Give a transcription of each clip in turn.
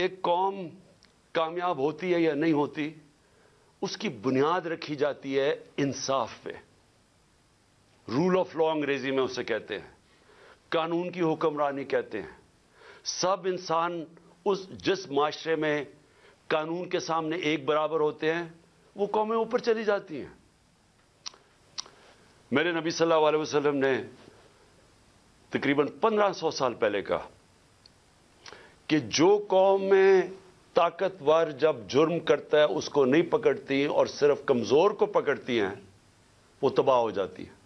एक कौम कामयाब होती है या नहीं होती उसकी बुनियाद रखी जाती है इंसाफ पे रूल ऑफ लॉ अंग्रेजी में उसे कहते हैं कानून की हुक्मरानी कहते हैं सब इंसान उस जिस माशरे में कानून के सामने एक बराबर होते हैं वो कौमें ऊपर चली जाती हैं मेरे नबी सल्लल्लाहु अलैहि वसल्लम ने तकरीबन 1500 साल पहले कहा कि जो कौम में ताकतवर जब जुर्म करता है उसको नहीं पकड़ती और सिर्फ कमज़ोर को पकड़ती हैं वो तबाह हो जाती है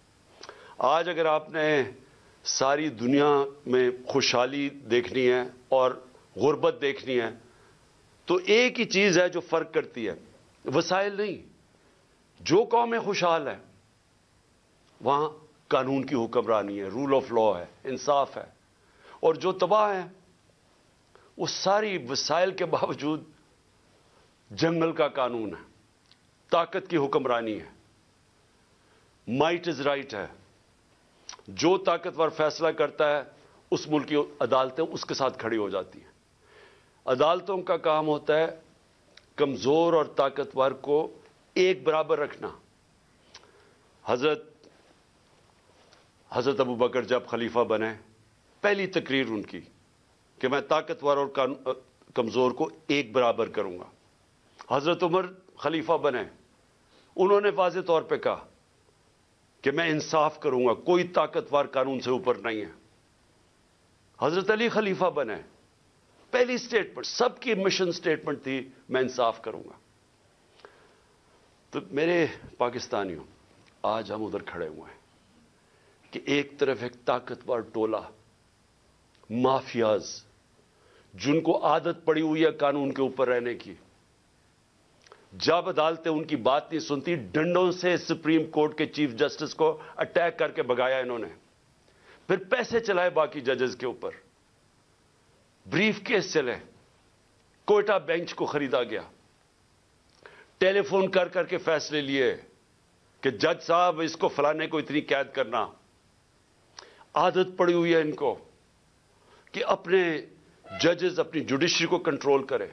आज अगर आपने सारी दुनिया में खुशहाली देखनी है और गुर्बत देखनी है तो एक ही चीज़ है जो फ़र्क करती है वसाइल नहीं जो कौमें खुशहाल है वहाँ कानून की हुक्मरानी है रूल ऑफ लॉ है इंसाफ है और जो तबाह है वो सारी वसाइल के बावजूद जंगल का कानून है ताकत की हुक्मरानी है माइट इज राइट है जो ताकतवर फैसला करता है उस मुल्क की अदालतें उसके साथ खड़ी हो जाती हैं अदालतों का काम होता है कमज़ोर और ताकतवर को एक बराबर रखना हज़रत हज़रत अबू बकर जब खलीफा बने पहली तकरीर उनकी कि मैं ताकतवर और कमज़ोर को एक बराबर करूंगा हज़रत उमर खलीफा बने उन्होंने वाज तौर पर कहा कि मैं इंसाफ करूंगा कोई ताकतवर कानून से ऊपर नहीं है हज़रत अली खलीफा बने पहली स्टेटमेंट सबकी मिशन स्टेटमेंट थी मैं इंसाफ करूंगा तो मेरे पाकिस्तानियों आज हम उधर खड़े हुए हैं कि एक तरफ एक ताकतवर टोला माफियाज़ जिनको आदत पड़ी हुई है कानून के ऊपर रहने की जब अदालतें उनकी बात नहीं सुनती डंडों से सुप्रीम कोर्ट के चीफ जस्टिस को अटैक करके भगाया इन्होंने फिर पैसे चलाए बाकी जजेस के ऊपर ब्रीफ केस चले कोयटा बेंच को खरीदा गया टेलीफोन कर करके फैसले लिए कि जज साहब इसको फलाने को इतनी कैद करना आदत पड़ी हुई है इनको कि अपने जजेस अपनी जुडिशरी को कंट्रोल करें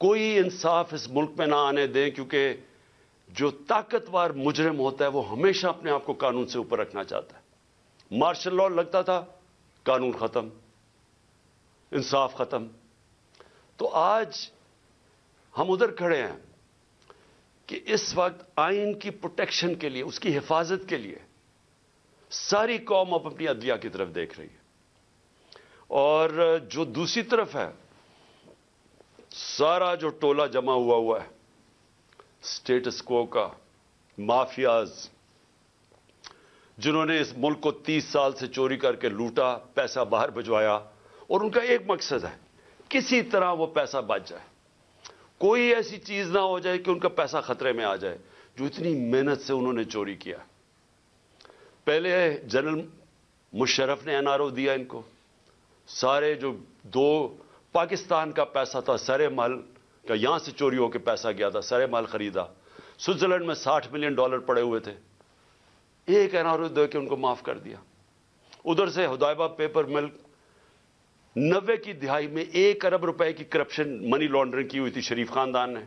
कोई इंसाफ इस मुल्क में ना आने दें क्योंकि जो ताकतवर मुजरिम होता है वो हमेशा अपने आप को कानून से ऊपर रखना चाहता है मार्शल लॉ लगता था कानून ख़त्म इंसाफ ख़त्म तो आज हम उधर खड़े हैं कि इस वक्त आइन की प्रोटेक्शन के लिए उसकी हिफाजत के लिए सारी कौम अब अपनी अदलिया की तरफ देख रही है और जो दूसरी तरफ है सारा जो टोला जमा हुआ हुआ है स्टेटस को का माफियाज जिन्होंने इस मुल्क को तीस साल से चोरी करके लूटा पैसा बाहर भिजवाया और उनका एक मकसद है किसी तरह वो पैसा बच जाए कोई ऐसी चीज ना हो जाए कि उनका पैसा खतरे में आ जाए जो इतनी मेहनत से उन्होंने चोरी किया पहले जनरल मुशरफ ने एनआरओ दिया इनको सारे जो दो पाकिस्तान का पैसा था सरे माल का यहां से चोरी होकर पैसा गया था सरे माल खरीदा स्विट्जरलैंड में साठ मिलियन डॉलर पड़े हुए थे एक एनआरओ दे के उनको माफ़ कर दिया उधर से हदायबा पेपर मिल नब्बे की दिहाई में एक अरब रुपए की करप्शन मनी लॉन्ड्रिंग की हुई थी शरीफ खानदान ने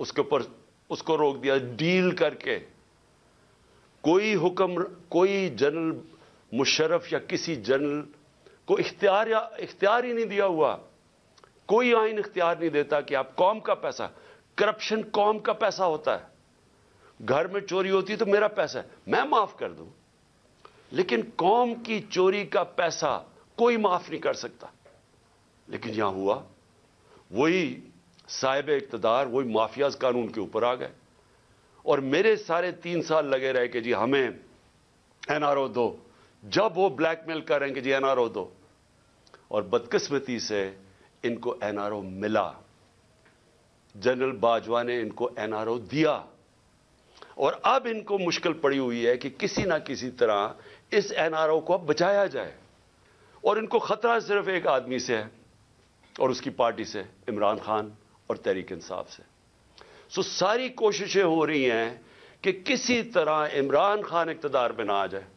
उसके ऊपर उसको रोक दिया डील करके कोई हुक्म कोई जनरल मुशरफ या किसी जनरल को इख्तियार या इख्तियार ही नहीं दिया हुआ कोई आइन इख्तियार नहीं देता कि आप कौम का पैसा करप्शन कौम का पैसा होता है घर में चोरी होती है तो मेरा पैसा है मैं माफ कर दूं लेकिन कौम की चोरी का पैसा कोई माफ नहीं कर सकता लेकिन यहां हुआ वही साहिब इकतदार वही माफियाज कानून के ऊपर आ गए और मेरे सारे तीन साल लगे रहे कि जी हमें एनआरओ दो जब वो ब्लैकमेल करेंगे जी एनआरओ दो और बदकिस्मती से इनको एनआरओ मिला जनरल बाजवा ने इनको एनआरओ दिया और अब इनको मुश्किल पड़ी हुई है कि किसी ना किसी तरह इस एनआरओ को अब बचाया जाए और इनको खतरा सिर्फ एक आदमी से है और उसकी पार्टी से इमरान खान और तहरीक इंसाफ से सो सारी कोशिशें हो रही हैं कि किसी तरह इमरान खान इकतदार में ना आ जाए